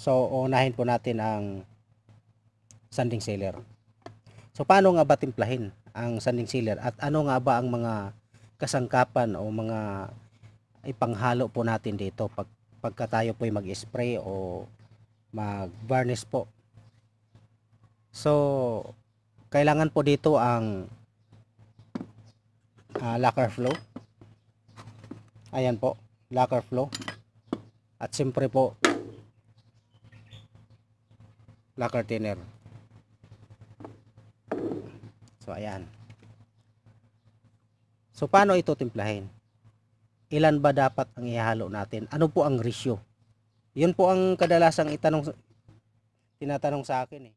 So, unahin po natin ang sanding sealer. So, paano nga ba timplahin ang sanding sealer at ano nga ba ang mga kasangkapan o mga ipanghalo po natin dito pag, pagka tayo po mag-spray o mag-varnish po. So, kailangan po dito ang uh, ah, lacquer flow. Ayan po, lacquer flow. At siyempre po, lacquer thinner so ayan so paano ito timplahin ilan ba dapat ang ihalo natin ano po ang ratio yun po ang kadalasang itanong tinatanong sa akin eh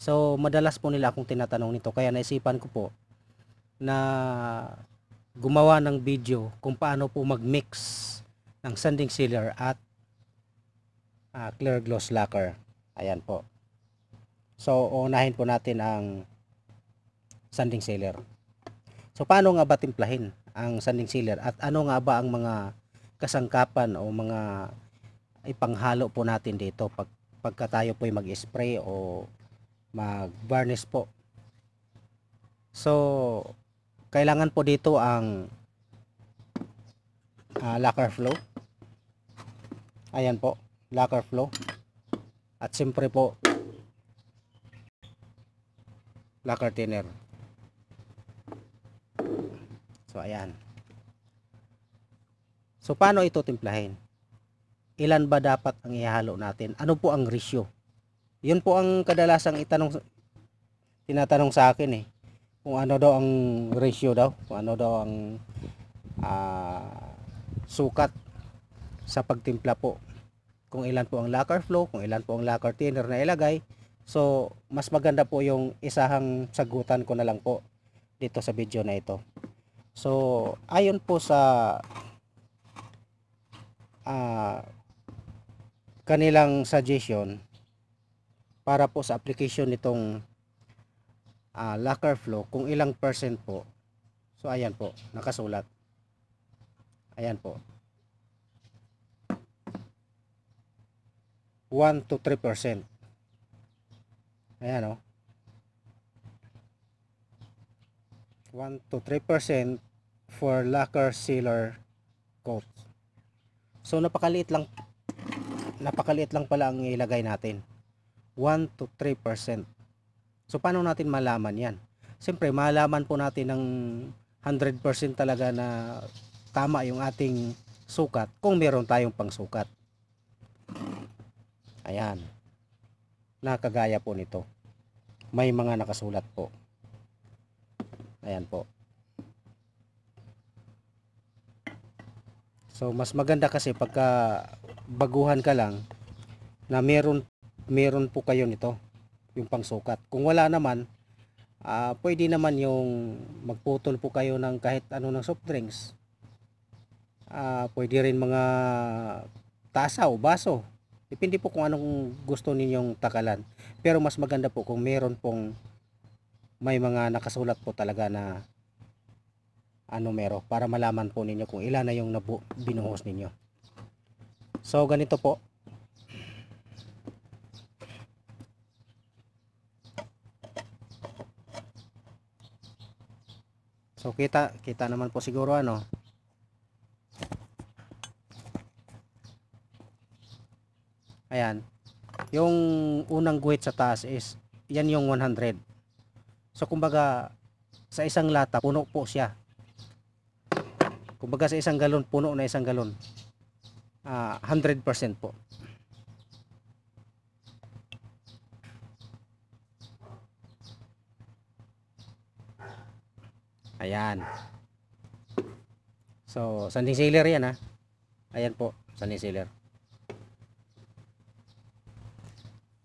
So, madalas po nila akong tinatanong nito. Kaya naisipan ko po, na gumawa ng video kung paano po mag-mix ng sanding sealer at uh, clear gloss lacquer. Ayan po. So, unahin po natin ang sanding sealer. So, paano nga ba timplahin ang sanding sealer at ano nga ba ang mga kasangkapan o mga ipanghalo po natin dito pag, pagka tayo po mag-spray o mag-varnish po. So, kailangan po dito ang uh, locker flow ayan po locker flow at siyempre po locker thinner so ayan so paano ito timplahin ilan ba dapat ang ihalo natin ano po ang ratio yun po ang kadalasang itanong tinatanong sa akin eh kung ano daw ang ratio daw, kung ano daw ang uh, sukat sa pagtimpla po. Kung ilan po ang lacquer flow, kung ilan po ang lacquer thinner na ilagay. So, mas maganda po yung isahang sagutan ko na lang po dito sa video na ito. So, ayon po sa uh, kanilang suggestion para po sa application nitong uh, ah, locker flow kung ilang percent po. So ayan po, nakasulat. Ayan po. 1 to 3%. Ayan o. Oh. 1 to 3% for locker sealer coat. So napakaliit lang napakaliit lang pala ang ilagay natin. 1 to 3%. So paano natin malaman yan? Siyempre, malaman po natin ng 100% talaga na tama yung ating sukat kung meron tayong pangsukat. Ayan. Nakagaya po nito. May mga nakasulat po. Ayan po. So mas maganda kasi pagka baguhan ka lang na meron meron po kayo nito yung pangsukat. Kung wala naman, uh, pwede naman yung magputol po kayo ng kahit ano ng soft drinks. Uh, pwede rin mga tasa o baso. Depende po kung anong gusto ninyong takalan. Pero mas maganda po kung meron pong may mga nakasulat po talaga na ano numero para malaman po ninyo kung ilan na yung nabu binuhos ninyo. So ganito po So kita kita naman po siguro ano. Ayan. Yung unang guhit sa taas is yan yung 100. So kumbaga sa isang lata puno po siya. Kumbaga sa isang galon puno na isang galon. Uh, ah, 100% po. Ayan. So, sanding sealer yan ha. Ayan po, sanding sealer.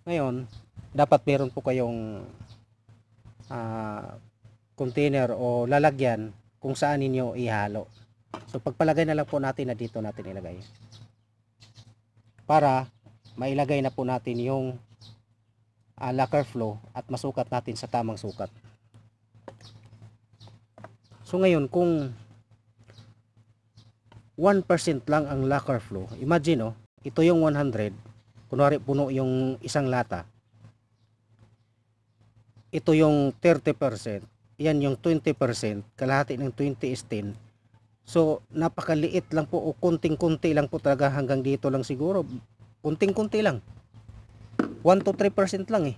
Ngayon, dapat meron po kayong uh, container o lalagyan kung saan ninyo ihalo. So, pagpalagay na lang po natin na dito natin ilagay. Para mailagay na po natin yung uh, ah, locker flow at masukat natin sa tamang sukat. So ngayon kung 1% lang ang lacquer flow, imagine oh, ito yung 100, kunwari puno yung isang lata. Ito yung 30%, yan yung 20%, kalahati ng 20 is 10. So napakaliit lang po o kunting-kunti lang po talaga hanggang dito lang siguro. Kunting-kunti lang. 1 to 3% lang eh.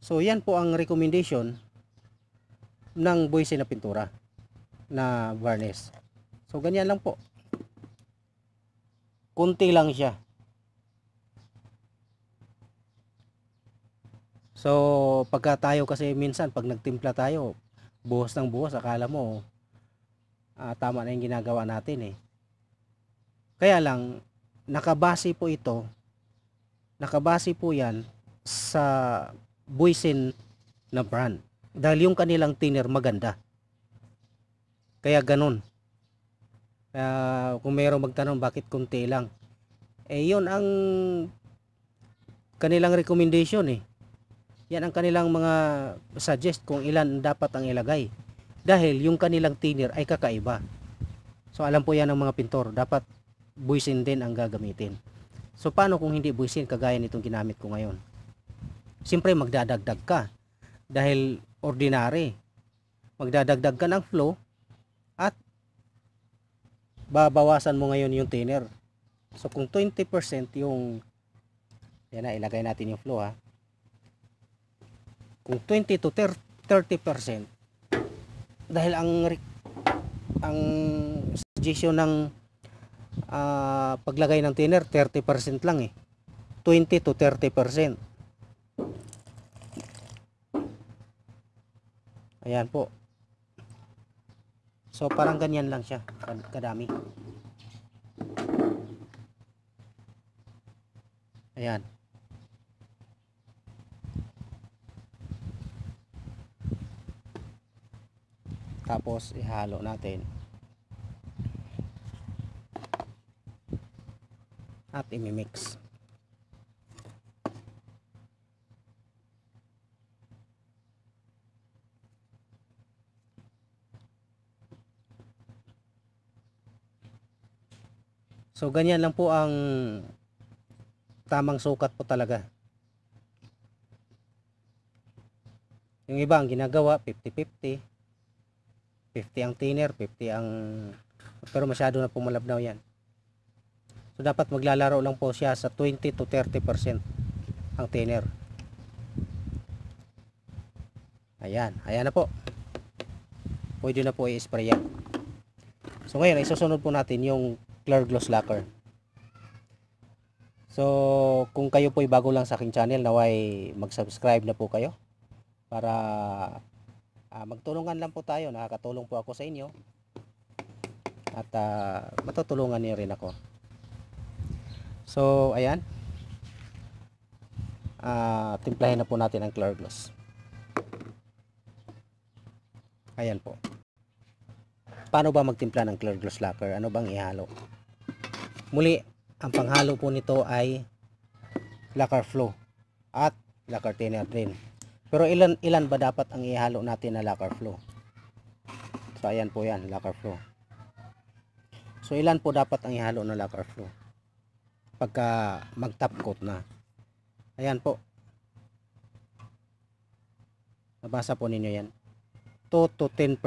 So yan po ang recommendation ng buwisi na pintura na varnish. So ganyan lang po. Kunti lang siya. So pagka tayo kasi minsan pag nagtimpla tayo, buhos ng buhos akala mo uh, tama na yung ginagawa natin eh. Kaya lang nakabase po ito nakabase po yan sa Buisin na brand. Dahil yung kanilang thinner maganda. Kaya ganun. Uh, kung mayroong magtanong bakit kunti lang. Eh yun ang kanilang recommendation eh. Yan ang kanilang mga suggest kung ilan dapat ang ilagay. Dahil yung kanilang thinner ay kakaiba. So alam po yan ng mga pintor. Dapat buisin din ang gagamitin. So paano kung hindi buisin kagaya nitong ginamit ko ngayon? Siyempre magdadagdag ka. Dahil ordinary. Magdadagdag ka ng flow at babawasan mo ngayon yung thinner. So kung 20% yung yan na ilagay natin yung flow ha. Kung 20 to 30% dahil ang ang suggestion ng uh, paglagay ng thinner 30% lang eh. 20 to 30%. Ayan po. So parang ganyan lang siya kadami. Ayan. Tapos ihalo natin. At imimix. mix So ganyan lang po ang tamang sukat po talaga. Yung iba ang ginagawa 50-50. 50 ang thinner, 50 ang pero masyado na pumalabnaw yan. So dapat maglalaro lang po siya sa 20 to 30% ang thinner. Ayan, ayan na po. Pwede na po i-spray yan. So ngayon, isusunod po natin yung Clark Gloss Lacquer. So, kung kayo po ay bago lang sa aking channel, naway mag-subscribe na po kayo para uh, magtulungan lang po tayo. Nakakatulong po ako sa inyo at uh, matutulungan niyo rin ako. So, ayan. Uh, timplahin na po natin ang Clark Gloss. Ayan po. Paano ba magtimpla ng Clark Gloss Lacquer? Ano bang ihalo? Muli, ang panghalo po nito ay lacquer flow at lacquer thinner din. Pero ilan ilan ba dapat ang ihalo natin na lacquer flow? So ayan po 'yan, lacquer flow. So ilan po dapat ang ihalo na lacquer flow? Pagka mag-top coat na. Ayan po. Nabasa po ninyo 'yan. 2 to 10%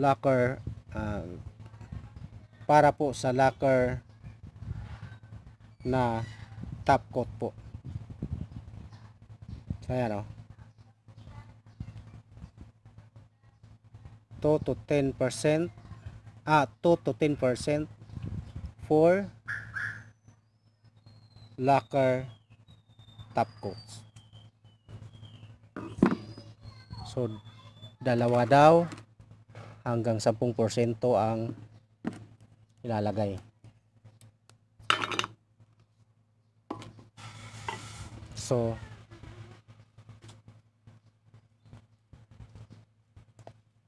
lacquer uh, para po sa locker na top coat po. So, ayan o. Oh. 2 to 10% ah 2 to 10% for locker top coats. So, dalawa daw hanggang 10% ang ilalagay. So,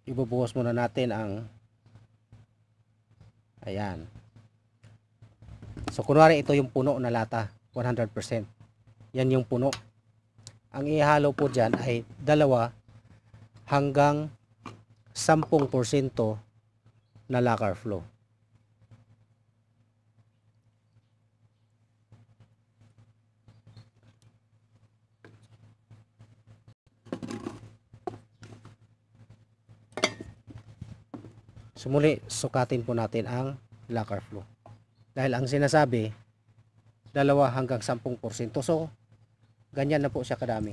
ibubuhos muna natin ang ayan so kunwari ito yung puno na lata 100% yan yung puno ang ihalo po dyan ay dalawa hanggang 10% na lacquer flow So muli, sukatin po natin ang lacquer flow. Dahil ang sinasabi, 2 hanggang 10%. So, ganyan na po siya kadami.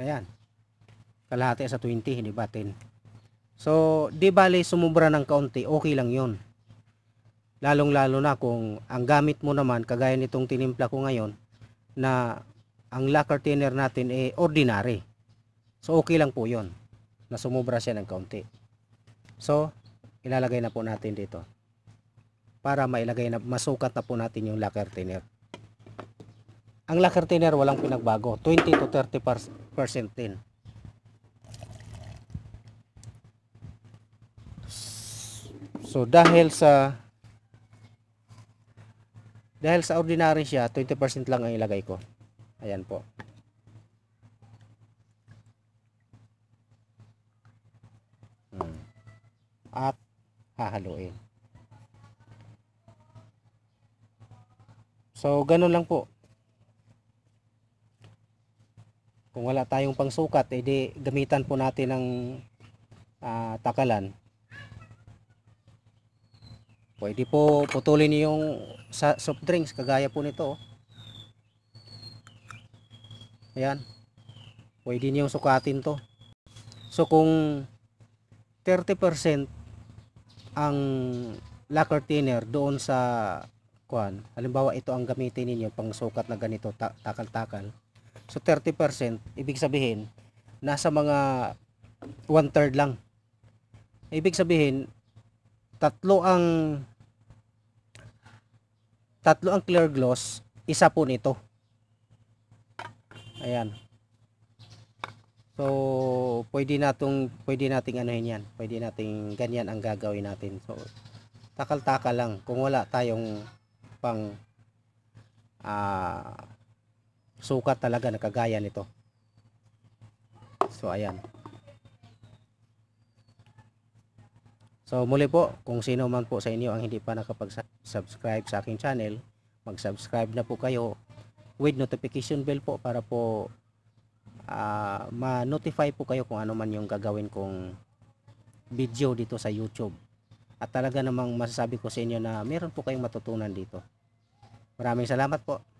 Ayan. Kalahati sa 20, hindi ba? 10. So, di bali sumubra ng kaunti, okay lang yun. Lalong-lalo na kung ang gamit mo naman, kagaya nitong tinimpla ko ngayon, na ang lacquer thinner natin ay eh, ordinary. So okay lang po yon na sumubra siya ng kaunti. So ilalagay na po natin dito para mailagay na masukat na po natin yung lacquer thinner. Ang lacquer thinner walang pinagbago, 20 to 30% din. So dahil sa dahil sa ordinary siya, 20% lang ang ilagay ko. Ayan po. Hmm. At hahaluin. So, ganun lang po. Kung wala tayong pangsukat, edi gamitan po natin ng uh, ah, takalan Pwede po putulin yung sa soft drinks kagaya po nito. Oh. Ayan. Pwede niyong sukatin to. So kung 30% ang lacquer thinner doon sa kuan, halimbawa ito ang gamitin ninyo pang sukat na ganito takal-takal. So 30%, ibig sabihin nasa mga one third lang. Ibig sabihin, tatlo ang tatlo ang clear gloss, isa po nito. Ayan. So, pwede natong pwede nating anuhin 'yan. Pwede nating ganyan ang gagawin natin. So, takal-takal lang kung wala tayong pang uh, sukat talaga na kagaya nito. So, ayan. So muli po, kung sino man po sa inyo ang hindi pa nakapag-subscribe sa aking channel, mag-subscribe na po kayo with notification bell po para po uh, ma-notify po kayo kung ano man yung gagawin kong video dito sa YouTube. At talaga namang masasabi ko sa inyo na meron po kayong matutunan dito. Maraming salamat po.